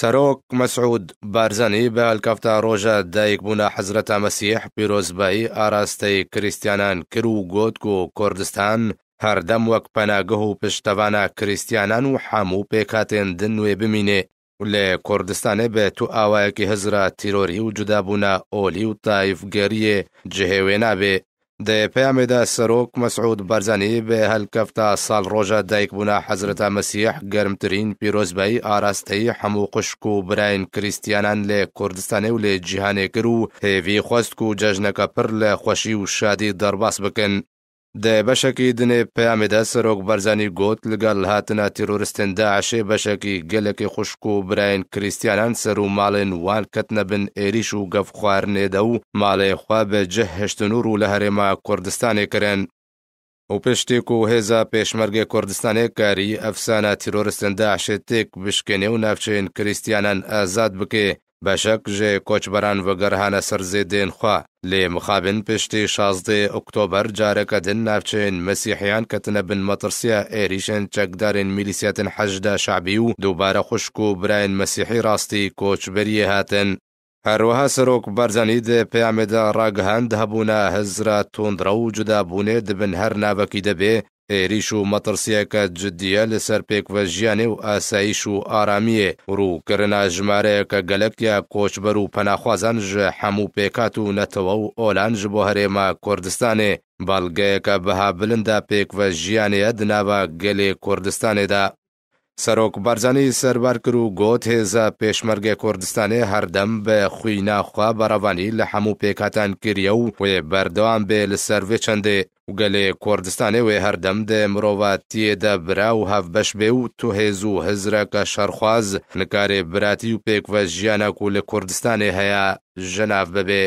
سەرۆک مەسعود بارزانی بە هەلکەفتە ڕۆژە دایک بوونە حەزرەتە مەسیح پیرۆزبایی ئاراستەی کریسیانان کرد و گۆتک و کوردستان هەردەم وەک پەناگەه و پشتەوانە کریسیانان و هەموو پێکاتێن دن نوێ بمینێ لێ کوردستانێ بە تو ئاوایەکی هزرا تیرۆری و جودابوونە ئۆلی و تایفگەریە جهێوێ نابێ پیامده سرک مسعود برزنی به هلکفته سال روژه دایک بونا حضرت مسیح گرمترین پیروزبایی آراستی همو قشکو براین کریستیانان لی کردستانی و لی جیهانی کرو هیوی خواست کو ججنک پر لی خوشی و شادی درباس بکن دەیە بەشێکی دنێ پەیامێدا سەرۆک بەرزانی گوت لەگەڵ هاتنە تیرۆستێندا عشێ بەشێکی گەلێکی خوشک و براین کریسیانان سەر و ماڵێن وان کەت نەبن ئێریش و گەف خواردنێدە و ماڵێ خوا بەجه هشتنور و لە هەرێما کوردستانی کرێن و پشتێک و هێزا پێشمەرگی کوردستانی کاری ئەفسانە تیرۆستندا عشێتێک بشکێنێ و ناوچین کریسیانان ئازاد بکێ بەشەک ژێ کۆچبەران وەگەرهانە سەر زێدێن خوا لێ مخابن پشتی شازدێ ئۆکتۆبەر جارەکە دن ناوچێن مەسیحیان کەتنە بن مەترسیە ئێریشن چەکدارێن میلیسیەتن حەجدا شعبی و دووبارە خوشک و براین مەسیحی ڕاستی کۆچبەریە هاتن هەروەها سەرۆک بەرزانی دێ پامێدا ڕاگەهند هەبوونا هەزرا تۆندرە و جودابوونێ دبن هەر ناوەکی دەبێ ئێریش و مەترسیەکە جددیە لەسەر پێکوە ژیانێ و ئاساییش و ئارامیە ڕووکردنا ژمارەیەکە گەلکیا کۆچبەر و پەناخوازان ژە هەموو پێکات و نەتەوە و ئۆلان ژ بۆ هەرێمە کوردستانێ بەڵگەیەکە بەها بلندا پێکوە ژیانەیە دناوە گەلێ کوردستانێدا سەرۆک بارزانانی سەربار کرد و گۆت هێزە پێشمەرگی کوردستانی هەردەم بە خوی ناخوا بەڕەوانی لە هەموو پێکاتان کریە و وێ بەردەوام بێ لە سەروێ چەندێ و گەلێ کوردستانی وێ هەردەم دێ مرۆڤاتیەدە برا و هەفبەش بێ و تو هێز و هزرەکە شەرخواز نکارێ براتی و پێکوە ژیانە و لە کوردستانی هەیە ژەناف ببێ